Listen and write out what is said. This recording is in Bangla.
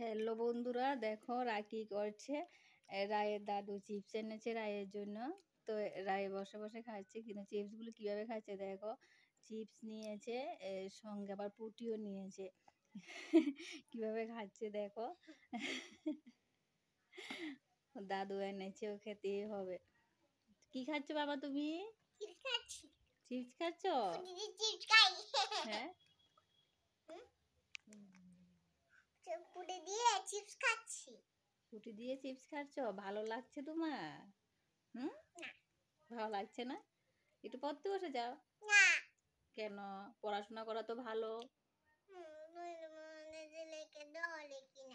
হ্যালো বন্ধুরা দেখো রাকি করছে রায়ের দাদু চিপস এনেছে রায়ের জন্য তো রায়ে বসে বসে খাচ্ছে কিন্তু চিপসগুলো কীভাবে খাচ্ছে দেখো চিপস নিয়েছে সঙ্গে আবার পুটিও নিয়েছে কিভাবে খাচ্ছে দেখো দাদু এনেছে ও খেতেই হবে কি খাচ্ছ বাবা তুমি চিপস খাচ্ছ হ্যাঁ রুটি দিয়ে চিপস খাচ্ছি রুটি দিয়ে চিপস খাচ্ছো ভালো লাগছে তোমার হুম ভালো লাগছে না একটু পড়তে বসে যাও না কেন পড়াশোনা করা তো ভালো হুম